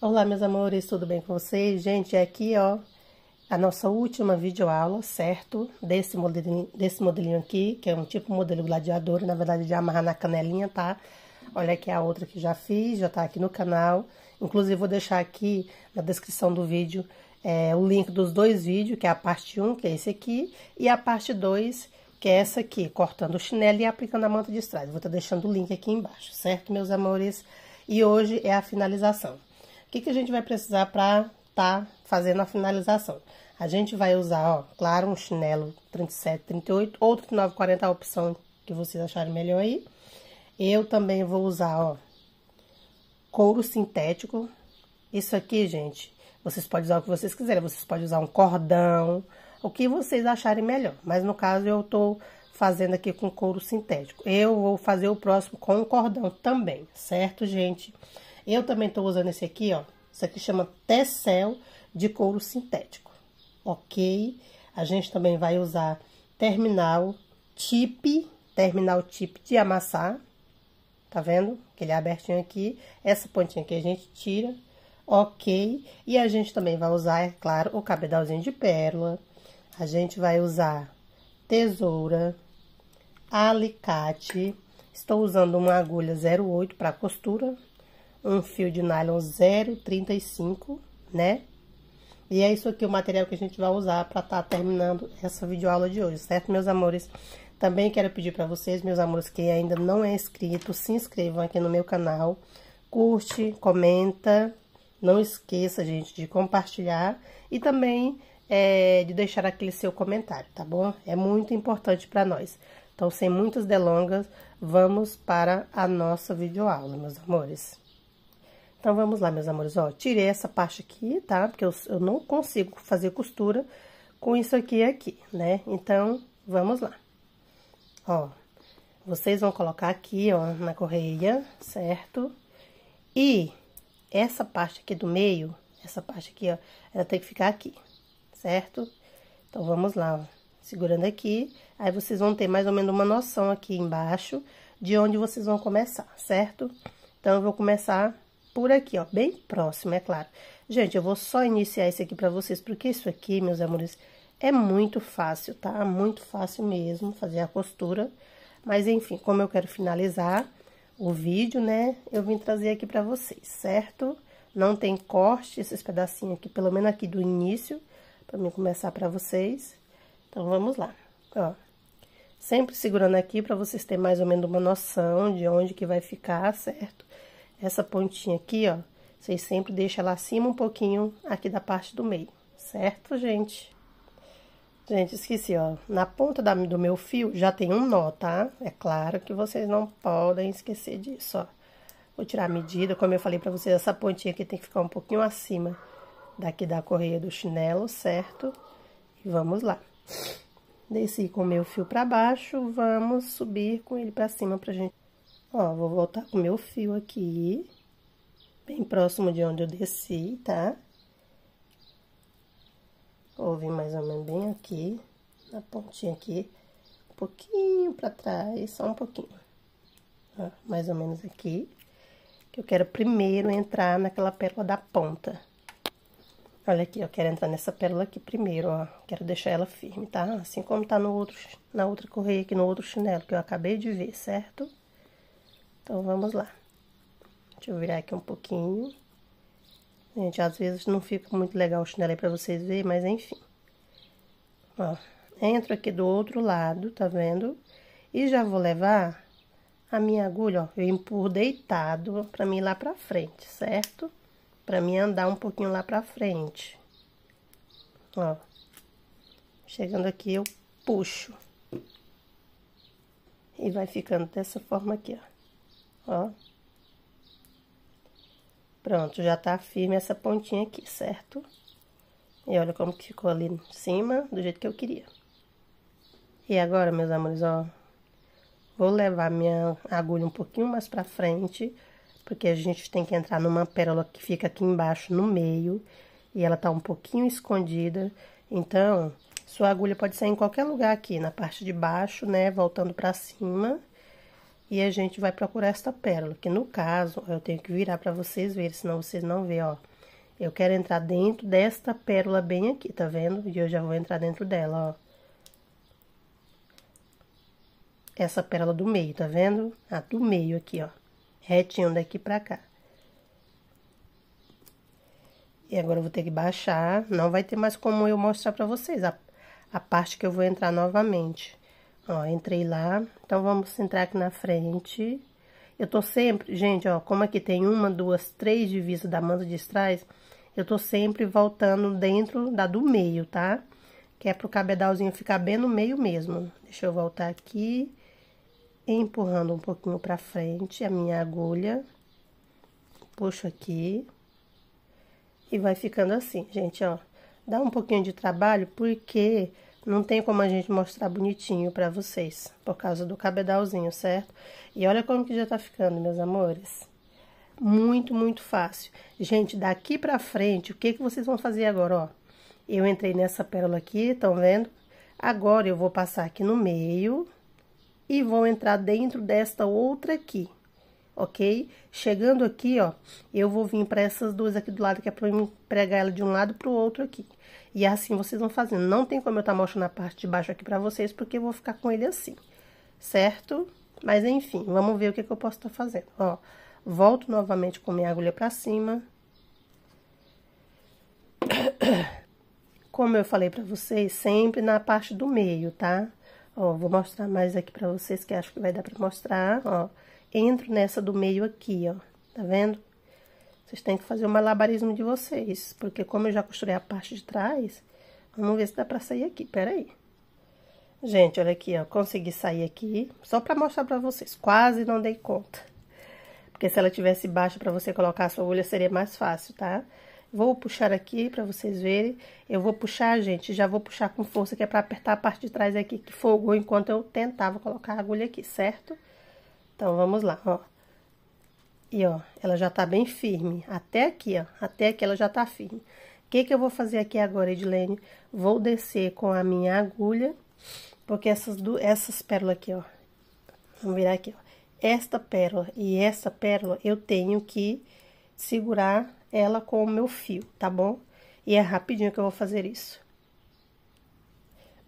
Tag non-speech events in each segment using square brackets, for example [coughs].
Olá, meus amores, tudo bem com vocês? Gente, é aqui ó, a nossa última videoaula, certo? Desse modelinho, desse modelinho aqui, que é um tipo modelo gladiador, na verdade de amarrar na canelinha, tá? Olha aqui a outra que já fiz, já tá aqui no canal. Inclusive, vou deixar aqui na descrição do vídeo é, o link dos dois vídeos, que é a parte 1, que é esse aqui, e a parte 2, que é essa aqui, cortando o chinelo e aplicando a manta de estrada. Vou estar tá deixando o link aqui embaixo, certo, meus amores? E hoje é a finalização. O que, que a gente vai precisar para tá fazendo a finalização? A gente vai usar, ó, claro, um chinelo 37, 38 ou 39, 40, a opção que vocês acharem melhor aí. Eu também vou usar, ó, couro sintético. Isso aqui, gente, vocês podem usar o que vocês quiserem. Vocês podem usar um cordão, o que vocês acharem melhor. Mas, no caso, eu tô fazendo aqui com couro sintético. Eu vou fazer o próximo com cordão também, certo, gente? Eu também tô usando esse aqui, ó. Isso aqui chama Tecel de couro sintético, ok? A gente também vai usar terminal tip, terminal tip de amassar, tá vendo? Que ele é abertinho aqui, essa pontinha aqui a gente tira, ok? E a gente também vai usar, é claro, o cabedalzinho de pérola, a gente vai usar tesoura, alicate, estou usando uma agulha 08 para costura, um fio de nylon 0,35, né? E é isso aqui o material que a gente vai usar para estar tá terminando essa videoaula de hoje, certo, meus amores? Também quero pedir para vocês, meus amores, que ainda não é inscrito, se inscrevam aqui no meu canal, curte, comenta, não esqueça, gente, de compartilhar e também é, de deixar aquele seu comentário, tá bom? É muito importante para nós. Então, sem muitas delongas, vamos para a nossa videoaula, meus amores. Então, vamos lá, meus amores, ó, tirei essa parte aqui, tá? Porque eu, eu não consigo fazer costura com isso aqui aqui, né? Então, vamos lá. Ó, vocês vão colocar aqui, ó, na correia, certo? E essa parte aqui do meio, essa parte aqui, ó, ela tem que ficar aqui, certo? Então, vamos lá, ó, segurando aqui. Aí, vocês vão ter mais ou menos uma noção aqui embaixo de onde vocês vão começar, certo? Então, eu vou começar por aqui, ó, bem próximo, é claro. Gente, eu vou só iniciar esse aqui pra vocês, porque isso aqui, meus amores, é muito fácil, tá? Muito fácil mesmo fazer a costura. Mas, enfim, como eu quero finalizar o vídeo, né, eu vim trazer aqui pra vocês, certo? Não tem corte esses pedacinhos aqui, pelo menos aqui do início, pra mim começar pra vocês. Então, vamos lá, ó. Sempre segurando aqui pra vocês terem mais ou menos uma noção de onde que vai ficar, certo? Essa pontinha aqui, ó, vocês sempre deixam ela acima um pouquinho aqui da parte do meio, certo, gente? Gente, esqueci, ó, na ponta da, do meu fio já tem um nó, tá? É claro que vocês não podem esquecer disso, ó. Vou tirar a medida, como eu falei pra vocês, essa pontinha aqui tem que ficar um pouquinho acima daqui da correia do chinelo, certo? E vamos lá. Desci com o meu fio pra baixo, vamos subir com ele pra cima pra gente Ó, vou voltar com meu fio aqui, bem próximo de onde eu desci, tá? Vou vir mais ou menos bem aqui, na pontinha aqui, um pouquinho pra trás, só um pouquinho. Ó, mais ou menos aqui, que eu quero primeiro entrar naquela pérola da ponta. Olha aqui, eu quero entrar nessa pérola aqui primeiro, ó. Quero deixar ela firme, tá? Assim como tá no outro, na outra correia aqui, no outro chinelo que eu acabei de ver, certo? Então, vamos lá. Deixa eu virar aqui um pouquinho. Gente, às vezes não fica muito legal o chinelo aí pra vocês verem, mas enfim. Ó, entro aqui do outro lado, tá vendo? E já vou levar a minha agulha, ó, eu empurro deitado pra mim ir lá pra frente, certo? Pra mim andar um pouquinho lá pra frente. Ó, chegando aqui eu puxo. E vai ficando dessa forma aqui, ó ó. Pronto, já tá firme essa pontinha aqui, certo? E olha como que ficou ali em cima, do jeito que eu queria. E agora, meus amores, ó, vou levar minha agulha um pouquinho mais pra frente, porque a gente tem que entrar numa pérola que fica aqui embaixo, no meio, e ela tá um pouquinho escondida, então, sua agulha pode ser em qualquer lugar aqui, na parte de baixo, né, voltando pra cima, e a gente vai procurar esta pérola, que no caso, eu tenho que virar para vocês verem, senão vocês não vê, ó. Eu quero entrar dentro desta pérola bem aqui, tá vendo? E eu já vou entrar dentro dela, ó. Essa pérola do meio, tá vendo? A ah, do meio aqui, ó. Retinho daqui pra cá. E agora eu vou ter que baixar, não vai ter mais como eu mostrar pra vocês a, a parte que eu vou entrar novamente. Ó, entrei lá, então vamos entrar aqui na frente. Eu tô sempre, gente, ó, como aqui tem uma, duas, três divisas da manta de trás, eu tô sempre voltando dentro da do meio, tá? Que é pro cabedalzinho ficar bem no meio mesmo. Deixa eu voltar aqui, empurrando um pouquinho pra frente a minha agulha. Puxo aqui. E vai ficando assim, gente, ó. Dá um pouquinho de trabalho, porque não tem como a gente mostrar bonitinho pra vocês, por causa do cabedalzinho, certo? E olha como que já tá ficando, meus amores. Muito, muito fácil. Gente, daqui pra frente, o que que vocês vão fazer agora, ó? Eu entrei nessa pérola aqui, estão vendo? Agora, eu vou passar aqui no meio e vou entrar dentro desta outra aqui ok? Chegando aqui, ó, eu vou vir para essas duas aqui do lado, que é para eu pregar ela de um lado para o outro aqui. E é assim vocês vão fazendo. Não tem como eu estar tá mostrando a parte de baixo aqui para vocês, porque eu vou ficar com ele assim, certo? Mas, enfim, vamos ver o que, que eu posso estar tá fazendo, ó. Volto novamente com minha agulha para cima. Como eu falei para vocês, sempre na parte do meio, tá? Ó, vou mostrar mais aqui para vocês, que acho que vai dar para mostrar, ó entro nessa do meio aqui, ó. Tá vendo? Vocês têm que fazer o malabarismo de vocês, porque como eu já costurei a parte de trás, vamos ver se dá pra sair aqui, peraí. Gente, olha aqui, ó, consegui sair aqui, só pra mostrar pra vocês, quase não dei conta. Porque se ela tivesse baixa pra você colocar a sua agulha, seria mais fácil, tá? Vou puxar aqui pra vocês verem, eu vou puxar, gente, já vou puxar com força, que é pra apertar a parte de trás aqui, que folgou enquanto eu tentava colocar a agulha aqui, certo? Então, vamos lá, ó. E, ó, ela já tá bem firme. Até aqui, ó. Até aqui ela já tá firme. O que que eu vou fazer aqui agora, Edilene? Vou descer com a minha agulha, porque essas, duas, essas pérolas aqui, ó. Vamos virar aqui, ó. Esta pérola e essa pérola, eu tenho que segurar ela com o meu fio, tá bom? E é rapidinho que eu vou fazer isso.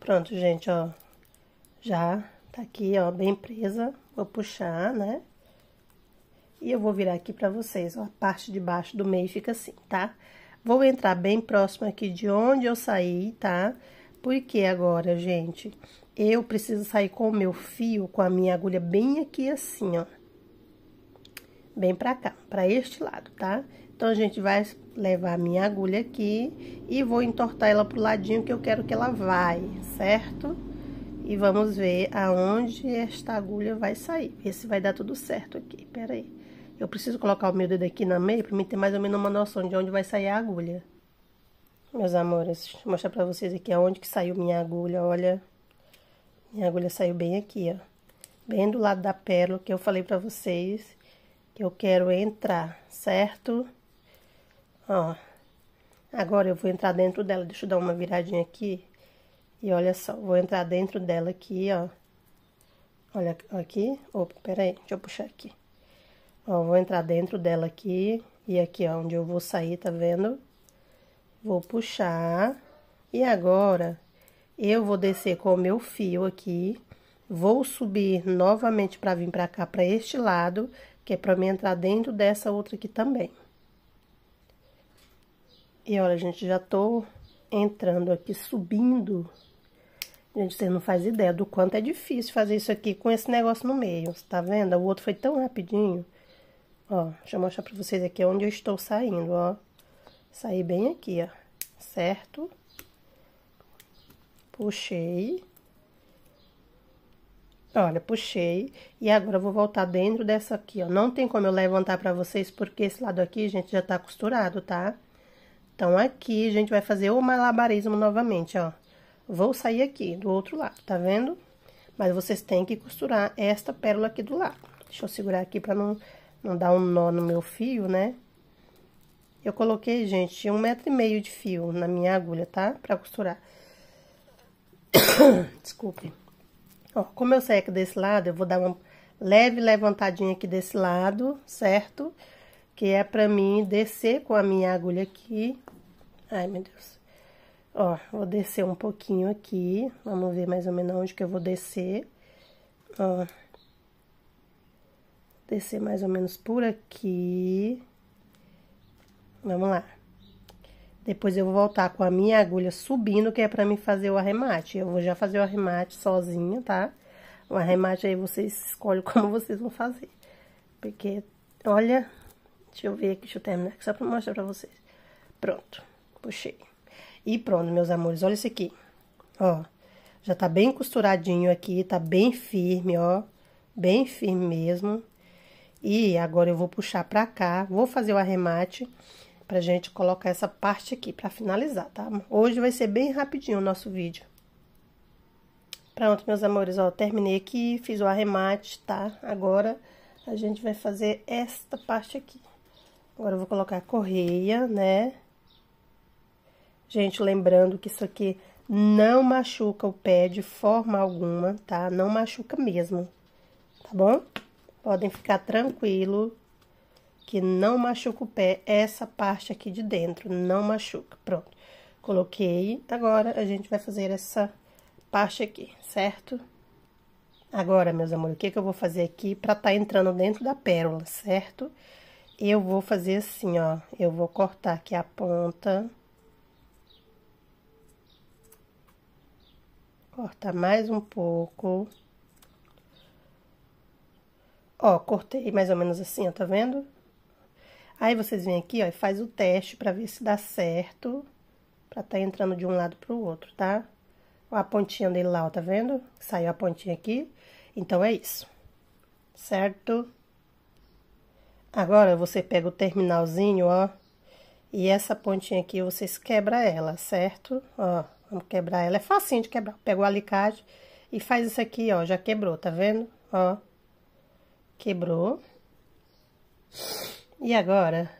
Pronto, gente, ó. Já tá aqui, ó, bem presa. Vou puxar, né? E eu vou virar aqui pra vocês, ó, a parte de baixo do meio fica assim, tá? Vou entrar bem próximo aqui de onde eu saí, tá? Porque agora, gente, eu preciso sair com o meu fio, com a minha agulha bem aqui assim, ó. Bem pra cá, pra este lado, tá? Então, a gente vai levar a minha agulha aqui e vou entortar ela pro ladinho que eu quero que ela vai, certo? Certo? E vamos ver aonde esta agulha vai sair. Ver se vai dar tudo certo aqui. Pera aí. Eu preciso colocar o meu dedo aqui na meia pra mim ter mais ou menos uma noção de onde vai sair a agulha. Meus amores, deixa eu mostrar pra vocês aqui aonde que saiu minha agulha, olha. Minha agulha saiu bem aqui, ó. Bem do lado da pérola que eu falei pra vocês que eu quero entrar, certo? Ó. Agora eu vou entrar dentro dela, deixa eu dar uma viradinha aqui e olha só, vou entrar dentro dela aqui, ó. Olha aqui, opa, peraí, deixa eu puxar aqui. Ó, vou entrar dentro dela aqui, e aqui, ó, onde eu vou sair, tá vendo? Vou puxar, e agora, eu vou descer com o meu fio aqui, vou subir novamente pra vir pra cá, pra este lado, que é pra mim entrar dentro dessa outra aqui também. E olha, gente, já tô entrando aqui, subindo Gente, você não faz ideia do quanto é difícil fazer isso aqui com esse negócio no meio. Você tá vendo? O outro foi tão rapidinho. Ó, deixa eu mostrar pra vocês aqui onde eu estou saindo, ó. Saí bem aqui, ó. Certo? Puxei. Olha, puxei. E agora eu vou voltar dentro dessa aqui, ó. Não tem como eu levantar pra vocês, porque esse lado aqui, gente, já tá costurado, tá? Então, aqui, a gente vai fazer o malabarismo novamente, ó. Vou sair aqui do outro lado, tá vendo? Mas vocês têm que costurar esta pérola aqui do lado. Deixa eu segurar aqui pra não, não dar um nó no meu fio, né? Eu coloquei, gente, um metro e meio de fio na minha agulha, tá? Pra costurar. [coughs] Desculpe. Ó, como eu sei aqui desse lado, eu vou dar uma leve levantadinha aqui desse lado, certo? Que é pra mim descer com a minha agulha aqui. Ai, meu Deus. Ó, vou descer um pouquinho aqui, vamos ver mais ou menos onde que eu vou descer. Ó, descer mais ou menos por aqui. Vamos lá. Depois eu vou voltar com a minha agulha subindo, que é pra mim fazer o arremate. Eu vou já fazer o arremate sozinha, tá? O arremate aí vocês escolhem [laughs] como vocês vão fazer. Porque, olha, deixa eu ver aqui, deixa eu terminar aqui só pra mostrar pra vocês. Pronto, puxei. E pronto, meus amores, olha isso aqui. Ó, já tá bem costuradinho aqui, tá bem firme, ó. Bem firme mesmo. E agora eu vou puxar pra cá, vou fazer o arremate pra gente colocar essa parte aqui pra finalizar, tá? Hoje vai ser bem rapidinho o nosso vídeo. Pronto, meus amores, ó, terminei aqui, fiz o arremate, tá? Agora a gente vai fazer esta parte aqui. Agora eu vou colocar a correia, né? Gente, lembrando que isso aqui não machuca o pé de forma alguma, tá? Não machuca mesmo, tá bom? Podem ficar tranquilo que não machuca o pé essa parte aqui de dentro, não machuca. Pronto, coloquei. Agora, a gente vai fazer essa parte aqui, certo? Agora, meus amores, o que, que eu vou fazer aqui pra tá entrando dentro da pérola, certo? Eu vou fazer assim, ó, eu vou cortar aqui a ponta cortar mais um pouco. Ó, cortei mais ou menos assim, ó, tá vendo? Aí, vocês vêm aqui, ó, e faz o teste pra ver se dá certo, pra tá entrando de um lado pro outro, tá? Ó, a pontinha dele lá, ó, tá vendo? Saiu a pontinha aqui, então é isso, certo? Agora, você pega o terminalzinho, ó, e essa pontinha aqui, vocês quebra ela, certo? Ó. Vamos quebrar ela. É facinho de quebrar. Pega o alicate e faz isso aqui, ó. Já quebrou, tá vendo? Ó. Quebrou. E agora,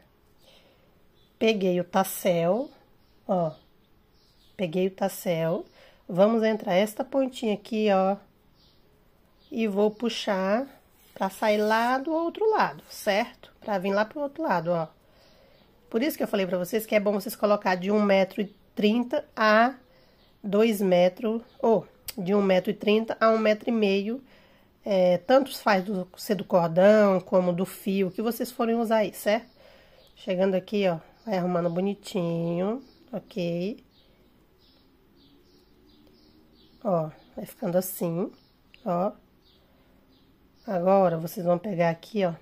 peguei o tassel, ó. Peguei o tassel. Vamos entrar esta pontinha aqui, ó. E vou puxar pra sair lá do outro lado, certo? Pra vir lá pro outro lado, ó. Por isso que eu falei pra vocês que é bom vocês colocar de 1,30m a 2 metros, ou oh, de 1,30m a 1,5m, é, tanto faz do, ser do cordão como do fio, que vocês forem usar aí, certo? Chegando aqui, ó, vai arrumando bonitinho, ok? Ó, vai ficando assim, ó. Agora, vocês vão pegar aqui, ó.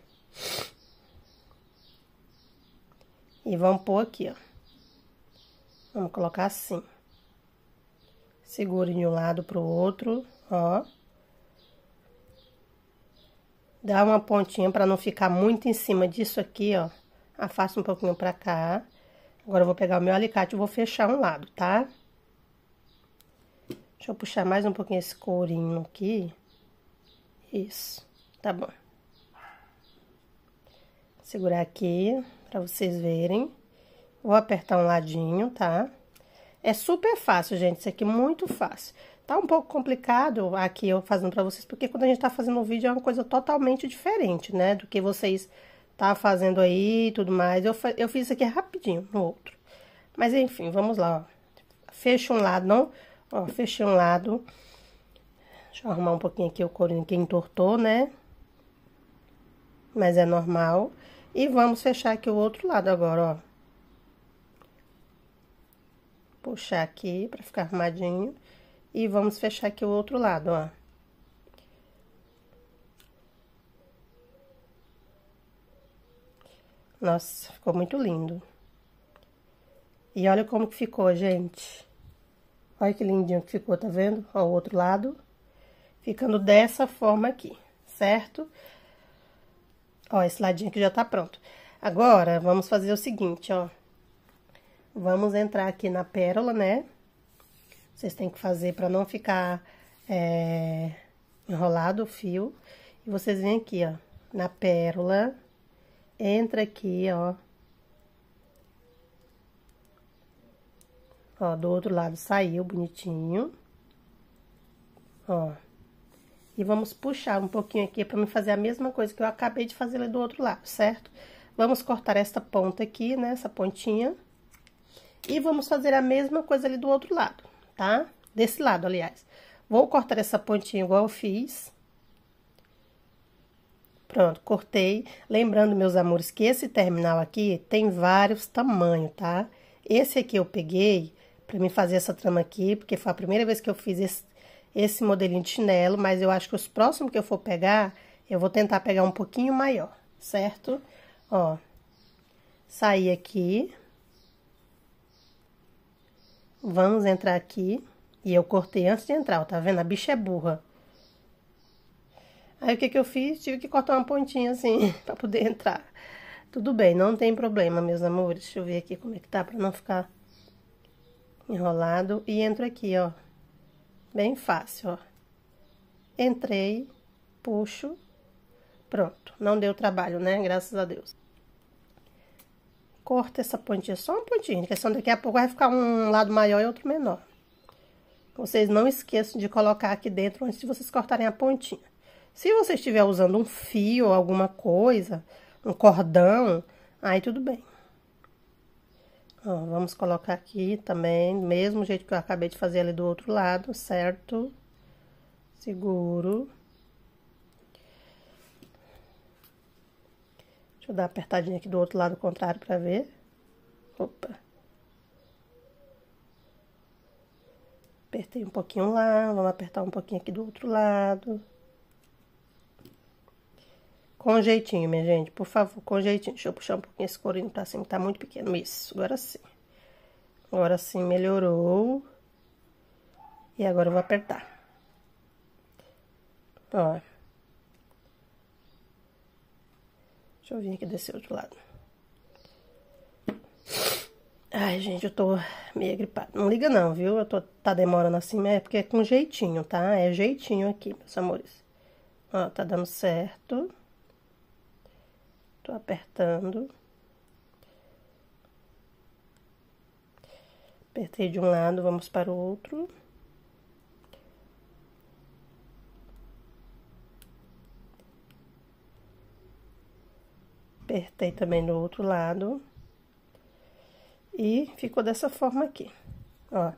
E vão pôr aqui, ó. Vamos colocar assim. Segure de um lado pro outro, ó. Dá uma pontinha para não ficar muito em cima disso aqui, ó. Afasta um pouquinho para cá. Agora eu vou pegar o meu alicate e vou fechar um lado, tá? Deixa eu puxar mais um pouquinho esse corinho aqui. Isso, tá bom. Segurar aqui para vocês verem. Vou apertar um ladinho, tá? Tá? É super fácil, gente, isso aqui é muito fácil. Tá um pouco complicado aqui eu fazendo para vocês, porque quando a gente tá fazendo o vídeo é uma coisa totalmente diferente, né? Do que vocês tá fazendo aí e tudo mais. Eu, eu fiz isso aqui rapidinho no outro. Mas, enfim, vamos lá, ó. Fecha um lado, não... Ó, fechei um lado. Deixa eu arrumar um pouquinho aqui o corinho que entortou, né? Mas é normal. E vamos fechar aqui o outro lado agora, ó puxar aqui para ficar arrumadinho. E vamos fechar aqui o outro lado, ó. Nossa, ficou muito lindo. E olha como que ficou, gente. Olha que lindinho que ficou, tá vendo? Ó, o outro lado. Ficando dessa forma aqui, certo? Ó, esse ladinho aqui já tá pronto. Agora, vamos fazer o seguinte, ó. Vamos entrar aqui na pérola, né? Vocês têm que fazer para não ficar é, enrolado o fio. E vocês vêm aqui, ó, na pérola, entra aqui, ó. Ó, do outro lado saiu bonitinho. Ó. E vamos puxar um pouquinho aqui para não fazer a mesma coisa que eu acabei de fazer ali do outro lado, certo? Vamos cortar esta ponta aqui, né? Essa pontinha. E vamos fazer a mesma coisa ali do outro lado, tá? Desse lado, aliás. Vou cortar essa pontinha igual eu fiz. Pronto, cortei. Lembrando, meus amores, que esse terminal aqui tem vários tamanhos, tá? Esse aqui eu peguei pra mim fazer essa trama aqui, porque foi a primeira vez que eu fiz esse, esse modelinho de chinelo, mas eu acho que os próximos que eu for pegar, eu vou tentar pegar um pouquinho maior, certo? Ó, saí aqui, Vamos entrar aqui. E eu cortei antes de entrar, ó, tá vendo? A bicha é burra. Aí o que que eu fiz? Tive que cortar uma pontinha assim, [laughs] pra poder entrar. Tudo bem, não tem problema, meus amores. Deixa eu ver aqui como é que tá, pra não ficar enrolado. E entro aqui, ó. Bem fácil, ó. Entrei, puxo, pronto. Não deu trabalho, né? Graças a Deus corta essa pontinha, é só uma pontinha, porque é senão daqui a pouco vai ficar um lado maior e outro menor. Vocês não esqueçam de colocar aqui dentro antes de vocês cortarem a pontinha. Se você estiver usando um fio, alguma coisa, um cordão, aí tudo bem. Ó, vamos colocar aqui também, mesmo jeito que eu acabei de fazer ali do outro lado, certo? Seguro. Deixa eu dar uma apertadinha aqui do outro lado contrário para ver. Opa. Apertei um pouquinho lá, vamos apertar um pouquinho aqui do outro lado. Com jeitinho, minha gente, por favor, com jeitinho. Deixa eu puxar um pouquinho esse corinho pra cima, que tá muito pequeno. Isso, agora sim. Agora sim, melhorou. E agora eu vou apertar. Ó. Deixa eu vir aqui desse outro lado. Ai, gente, eu tô meio gripada. Não liga não, viu? Eu tô, tá demorando assim, mas é porque é com jeitinho, tá? É jeitinho aqui, meus amores. Ó, tá dando certo. Tô apertando. Apertei de um lado, vamos para o outro. apertei também no outro lado. E ficou dessa forma aqui, ó.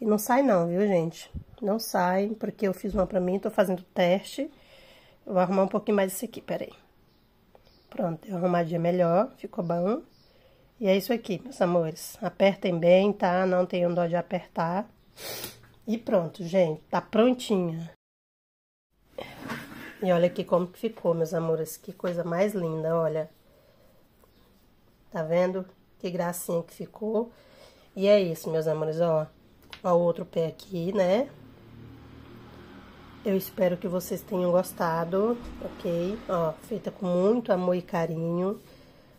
E não sai não, viu, gente? Não sai, porque eu fiz uma pra mim, tô fazendo teste. Eu vou arrumar um pouquinho mais esse aqui, peraí. Pronto, deu arrumadinha melhor, ficou bom. E é isso aqui, meus amores. Apertem bem, tá? Não tenham dó de apertar. E pronto, gente, tá prontinha. E olha aqui como que ficou, meus amores. Que coisa mais linda, olha. Tá vendo? Que gracinha que ficou. E é isso, meus amores, ó. Ó o outro pé aqui, né? Eu espero que vocês tenham gostado, ok? Ó, feita com muito amor e carinho.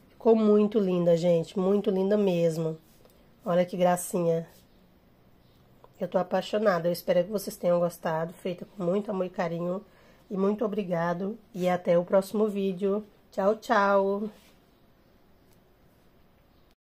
Ficou muito linda, gente. Muito linda mesmo. Olha que gracinha. Eu tô apaixonada. Eu espero que vocês tenham gostado. Feita com muito amor e carinho. E muito obrigado. E até o próximo vídeo. Tchau, tchau.